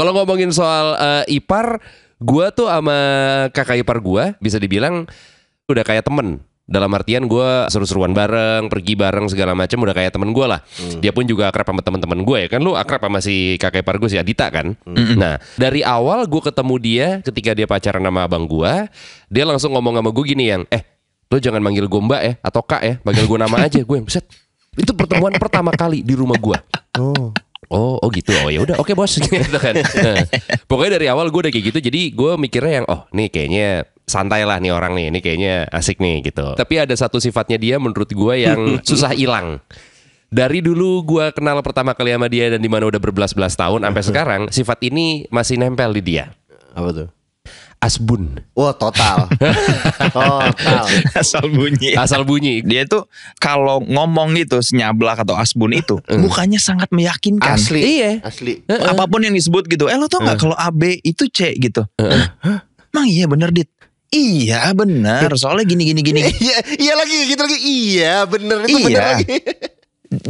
Kalau ngomongin soal uh, ipar, gua tuh sama kakak ipar gua bisa dibilang udah kayak temen dalam artian gue seru-seruan bareng, pergi bareng segala macam udah kayak temen gue lah. Hmm. Dia pun juga akrab sama temen-temen gue ya kan. Lu akrab sama si kakak ipar gue si Adita kan. Hmm. Nah dari awal gue ketemu dia ketika dia pacaran sama abang gue, dia langsung ngomong sama gue gini yang, eh lu jangan manggil gue mbak ya atau kak ya, manggil gue nama aja. Gue yang set. Itu pertemuan pertama kali di rumah gue. Oh oh oh gitu oh ya udah oke okay, bos gitu kan nah, pokoknya dari awal gue udah kayak gitu jadi gue mikirnya yang oh nih kayaknya santai lah nih orang nih ini kayaknya asik nih gitu tapi ada satu sifatnya dia menurut gue yang susah hilang dari dulu gue kenal pertama kali sama dia dan dimana udah berbelas-belas tahun sampai sekarang sifat ini masih nempel di dia apa tuh Asbun. Wah, oh, total. total. Asal bunyi. Asal bunyi. Dia tuh kalau ngomong itu senyablak atau asbun itu mm. mukanya sangat meyakinkan. Asli. Iya. Asli. Eh, eh. Apapun yang disebut gitu. Eh lo tau gak mm. kalau AB itu C gitu. Mm. Emang iya bener Dit. Iya bener. Iya. Soalnya gini gini gini. Iya, iya lagi gitu lagi. Iya bener itu iya. bener lagi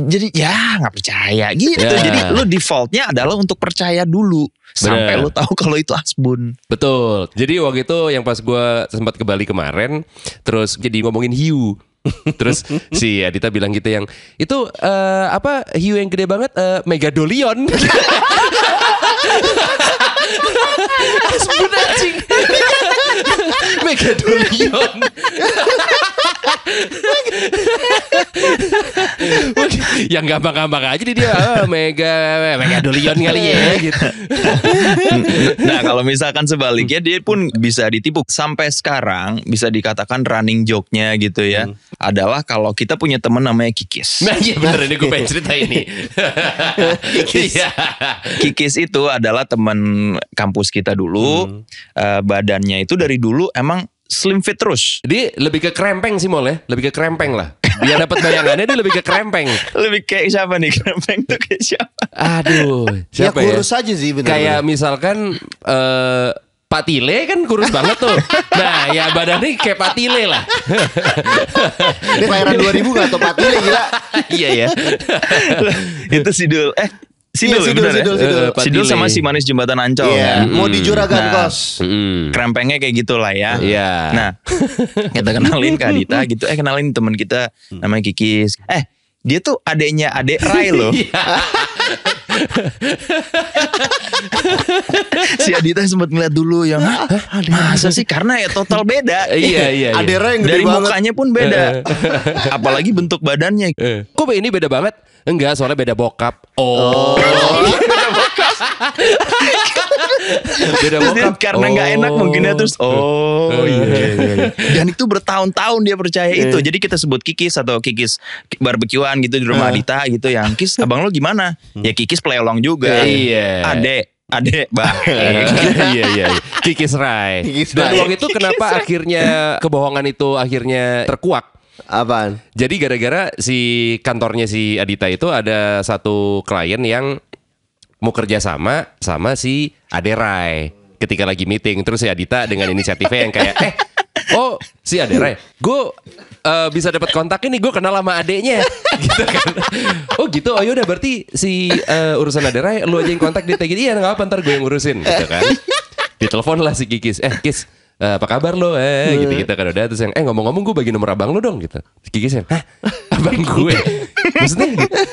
jadi ya nggak percaya gitu. Yeah. Jadi lu defaultnya adalah untuk percaya dulu sampai lo lu tahu kalau itu asbun. Betul. Jadi waktu itu yang pas gue sempat ke Bali kemarin, terus jadi ngomongin hiu. Terus si Adita bilang gitu yang itu uh, apa hiu yang gede banget uh, megadolion. Asbun anjing. megadolion. yang gampang-gampang aja di dia oh, mega mega dolion kali ya gitu. nah kalau misalkan sebaliknya dia pun bisa ditipu sampai sekarang bisa dikatakan running joke-nya gitu ya hmm. adalah kalau kita punya temen namanya Kikis. Nah iya bener ini gue pengen cerita ini. Kikis. Iya. Kikis itu adalah teman kampus kita dulu hmm. uh, badannya itu dari dulu emang slim fit terus. Jadi lebih ke krempeng sih mole, ya, lebih ke krempeng lah. Dia dapat bayangannya dia lebih ke krempeng. lebih kayak siapa nih krempeng tuh kayak siapa? Aduh, ya, siapa ya? Kurus ya? aja sih benar. Kayak misalkan eh uh, Patile kan kurus banget tuh. Nah, ya badannya kayak Patile lah. Ini kelahiran 2000 gak atau Patile gila. iya ya. Itu si Dul. Eh, Sidul, iya, Sidul, Sidul, ya? Sidul, Sidul. Eh, Sidul sama si manis jembatan Ancol. Yeah. Kan? Ya? Mm. Mau di juragan nah, kos. Mm. Krempengnya kayak gitulah ya. Yeah. Nah, kita kenalin Kak Dita gitu. Eh kenalin teman kita hmm. namanya Kikis. Eh, dia tuh adeknya adek Rai loh. Iya si Adita sempat ngeliat dulu yang Hah, ah, ah, masa sih karena ya total beda. iya iya. iya. Adera yang dari banget. mukanya pun beda. Eh, eh. Apalagi bentuk badannya. Eh. Kok ini beda banget? Enggak, soalnya beda bokap. Oh. oh. Beda terus dia, karena nggak oh. enak mungkin ya terus oh, oh. Iya, iya, iya, iya. dan itu bertahun-tahun dia percaya itu. Iya. Jadi kita sebut kikis atau kikis barbekyuan gitu di rumah Adita gitu yang kis abang lo gimana? Ya kikis hmm. ya, playolong juga. Iya. Adek adek bang iya, iya iya kikis rai kikis dan waktu itu kenapa akhirnya kebohongan itu akhirnya terkuak Apaan? Jadi gara-gara si kantornya si Adita itu ada satu klien yang mau kerja sama sama si Aderai ketika lagi meeting terus si Adita dengan inisiatifnya yang kayak eh oh si Aderai gue uh, bisa dapat kontak ini gue kenal sama adeknya gitu kan oh gitu oh yaudah berarti si uh, urusan Aderai lu aja yang kontak di gitu iya nggak apa ntar gue yang ngurusin gitu kan ditelepon lah si Kikis eh Kis eh, apa kabar lo eh gitu gitu kan udah terus yang eh ngomong-ngomong gue bagi nomor abang lo dong gitu Kikis yang hah abang gue. Maksudnya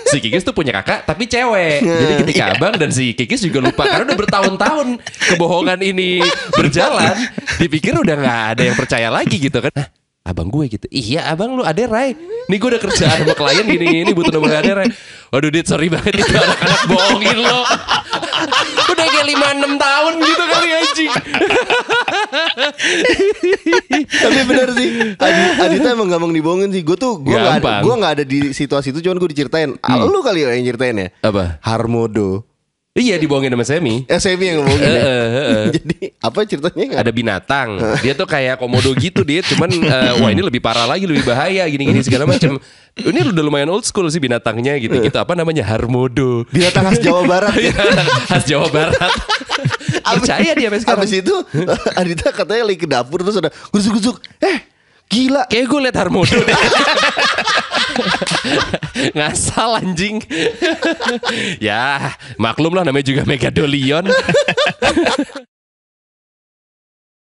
si Kikis tuh punya kakak tapi cewek. Iya, Jadi ketika yeah. abang dan si Kikis juga lupa karena udah bertahun-tahun kebohongan ini berjalan, dipikir udah nggak ada yang percaya lagi gitu kan. Nah, abang gue gitu. Iya abang lu ada Rai. Nih gue udah kerja sama klien gini gini butuh nomor ada Rai. Waduh dit sorry banget itu anak-anak bohongin lo. udah kayak lima enam tahun gitu kali anjing. Tapi bener sih Adi, Adita emang gampang dibohongin sih Gue tuh Gue gak, ada, gua gak ada di situasi itu Cuman gue diceritain ah, hmm. Lu kali yang ceritain ya Apa? Harmodo Iya dibohongin sama Semi. Eh Semi yang ngomongin. ya. Jadi apa ceritanya? Gak? Ada binatang. Dia tuh kayak komodo gitu dia. Cuman uh, wah ini lebih parah lagi, lebih bahaya gini-gini segala macam. Ini udah lumayan old school sih binatangnya gitu. Gitu apa namanya? Harmodo. Binatang khas Jawa Barat. ya. khas Jawa Barat. Percaya dia sampai sekarang. Abis itu Adita katanya lagi ke dapur terus ada gusuk-gusuk. Eh Gila. Kayak gue liat Harmono deh. Ngasal anjing. ya, maklum lah namanya juga Megadolion.